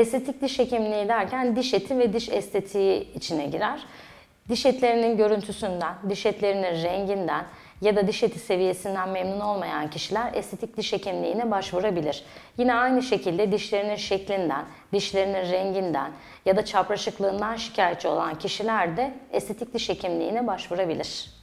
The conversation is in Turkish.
Estetik diş hekimliği derken diş eti ve diş estetiği içine girer. Diş etlerinin görüntüsünden, diş etlerinin renginden ya da diş eti seviyesinden memnun olmayan kişiler estetik diş hekimliğine başvurabilir. Yine aynı şekilde dişlerinin şeklinden, dişlerinin renginden ya da çapraşıklığından şikayetçi olan kişiler de estetik diş hekimliğine başvurabilir.